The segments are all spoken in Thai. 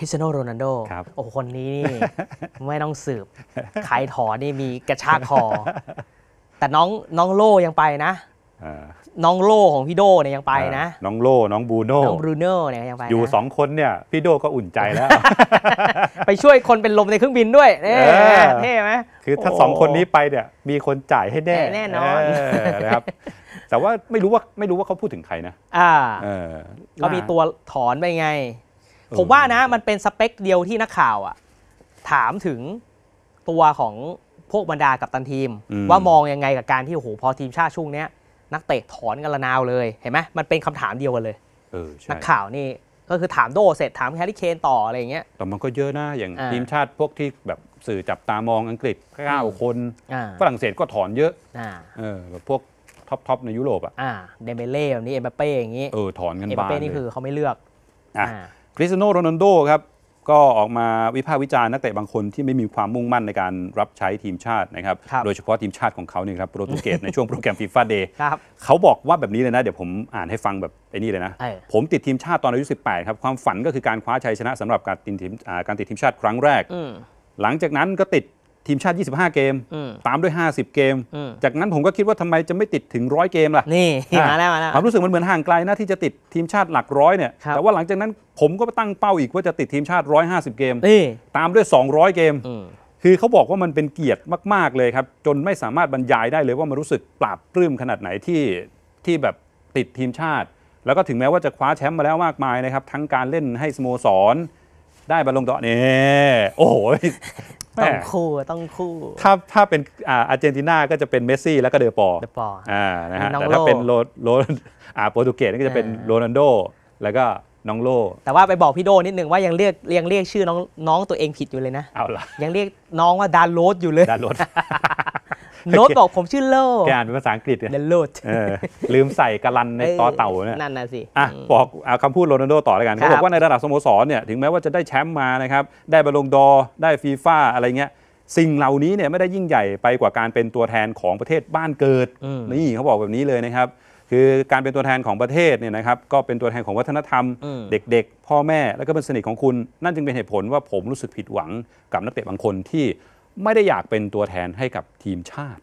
ริสโนโรนัลโดโอ้คนนี้นี่ไม่ต้องสืบขายถอนี่มีกระชากคอ แต่น้องน้องโลยังไปนะน้องโลของพี่โดเนี่ยยังไปนะน้องโลน้องบูโน่น้องบูโน่เนี่ยยังไปอยู่สองคนเนี่ย พี่โดก็อุ่นใจแล้ว ไปช่วยคนเป็นลมในเครื่องบินด้วยเท่ไหมคือถ้าสองคนนี้ไปเนี่ยมีคนจ่ายให้แน่แน่นอนนะครับแต่ว่าไม่รู้ว่าไม่รู้ว่าเขาพูดถึงใครนะ อ่าเขามีตัวถอนไปไงผมว่านะมันเป็นสเปคเดียวที่นักข่าวอะถามถึงตัวของพวกบรรดากับตันทีม ว่ามองยังไงกับการที่โอ้โหพอทีมชาติช่วงเนี้ยนักเตะถอนกันละนาวเลยเห็นไหมมันเป็นคำถามเดียวกันเลยนักข่าวนี่ก็คือถามโดเสร็จถามแฮร์รี่เคนต่ออะไรเงี้ยแต่มันก็เยอะนะอย่างทีมชาติพวกที่แบบสื่อจับตามองอังกฤษ9คนฝรั่งเศสก็ถอนเยอะเออแบบพวกท็อปทอปในยุโรปอ่ะเดเมเล่แบบนี้เอ็มบาเป้อย่างงี้เออถอนกันเอ็มบาเป้นี่คือเขาไม่เลือกอ่าคริสเตียโนโรนัลโดครับ ก็ออกมาวิพากษ์วิจารณ์นักเตะบางคนที่ไม่มีความมุ่งมั่นในการรับใช้ทีมชาตินะครับ โดยเฉพาะทีมชาติของเขาเนี่ยครับโปรตุเกสในช่วงโปรแกรมฟีฟ่าเดย์เขาบอกว่าแบบนี้เลยนะ เดี๋ยวผมอ่านให้ฟังแบบไอ้นี่เลยนะ ผมติดทีมชาติตอนอายุ 18 ครับ ความฝันก็คือการคว้าชัยชนะ สำหรับการติดทีมการติดทีมชาติ ครั้งแรกหลังจากนั้นก็ติดทีมชาติ 25 เกม ตามด้วย 50 เกม จากนั้นผมก็คิดว่าทำไมจะไม่ติดถึงร้อยเกมล่ะ นี่มาแล้วมาแล้วผมรู้สึกมันเหมือนห่างไกลนะที่จะติดทีมชาติหลักร้อยเนี่ย แต่ว่าหลังจากนั้นผมก็ตั้งเป้าอีกว่าจะติดทีมชาติ 150 เกม ตามด้วย 200 เกม คือเขาบอกว่ามันเป็นเกียรติมาก ๆ เลยครับ จนไม่สามารถบรรยายได้เลยว่ามันรู้สึกปราบปลื้มขนาดไหนที่ที่แบบติดทีมชาติ แล้วก็ถึงแม้ว่าจะคว้าแชมป์มาแล้วมากมายนะครับ ทั้งการเล่นให้สโมสรได้บอลลงตอเนี่ยโอ้โหต้องคู่ต้องคู่ ถ้าถ้าเป็นอาร์เจนตินาก็จะเป็นเมสซี่แล้วก็เดอปอเดอปออ่านะฮะแต่ถ้าเป็นโรโรอ่าโปรตุเกสก็จะเป็นโรนัลโดแล้วก็น้องโลแต่ว่าไปบอกพี่โดนิดนึงว่ายังเรียกยังเรียกชื่อน้องน้องตัวเองผิดอยู่เลยนะเอาล่ะยังเรียกน้องว่าดานโรสอยู่เลยดานโรสโนดตบอกผมชื่อโลดแกอ่านเป็นภาษาอังกฤษเดนโลดลืมใส่กะลันในตอเต่าเนี่ยนั่นน่ะสิ อ่ะบอกเอาคำพูดโรนัลโดต่อแล้วกันเขาบอกว่าในระดับสโมสรเนี่ยถึงแม้ว่าจะได้แชมป์มานะครับ ได้บอลลงดอ ได้ฟีฟ่าอะไรเงี้ย สิ่งเหล่านี้เนี่ยไม่ได้ยิ่งใหญ่ไปกว่าการเป็นตัวแทนของประเทศบ้านเกิดนี่เขาบอกแบบนี้เลยนะครับ คือการเป็นตัวแทนของประเทศเนี่ยนะครับก็เป็นตัวแทนของวัฒนธรรม เด็กๆ พ่อแม่แล้วก็เป็นสนิทของคุณนั่นจึงเป็นเหตุผลว่าผมรู้สึกผิดหวังกับนักเตะบางคนที่ไม่ได้อยากเป็นตัวแทนให้กับทีมชาติ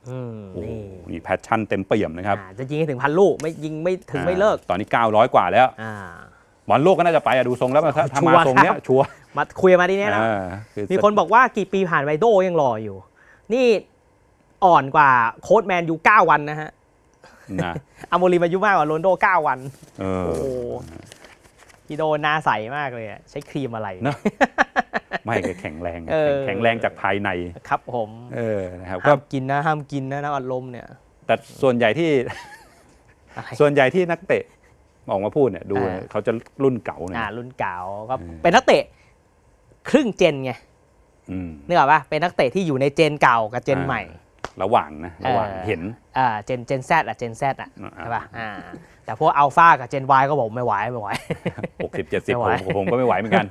โอ้โหนี่แพชชั่นเต็มเปี่ยมนะครับ จะยิงให้ถึงพันลูกไม่ยิงไม่ถึงไม่เลิก ตอนนี้ 900 กว่าแล้วบอลโลกก็น่าจะไปอะดูทรงแล้วมาทำมาทรงเนี้ยชัวมาคุยมาดีเนี้ยนะมีคนบอกว่ากี่ปีผ่านไปโดยังรออยู่ นี่อ่อนกว่าโค้ดแมนอยูเก้าวันนะฮะอาโมรีมายุมากกว่าโรนโดเก้าวันโอ้โหพีโดน่าใสมากเลยใช้ครีมอะไรนะไม่แข็งแรงแข็งแรงจากภายใน ครับผม เออนะครับก็ห้ามกินนะห้ามกินนะน้ำอัดลมเนี่ย แต่ส่วนใหญ่ที่ส่วนใหญ่ที่นักเตะออกมาพูดเนี่ยดูเขาจะรุ่นเก่าเนี่ยอ่ารุ่นเก่าก็เป็นนักเตะครึ่งเจนไงนึกออกปะเป็นนักเตะที่อยู่ในเจนเก่ากับเจนใหม่ ระหว่างนะระหว่างเห็นอ่าเจนเจนแซดอ่ะเจนแซดอ่ะใช่ปะอ่า แต่พวกอัลฟากับเจนวายก็บอกไม่ไหวไม่ไหวหกสิบเดสิบผมผมก็ไม่ไหวเหมือนกัน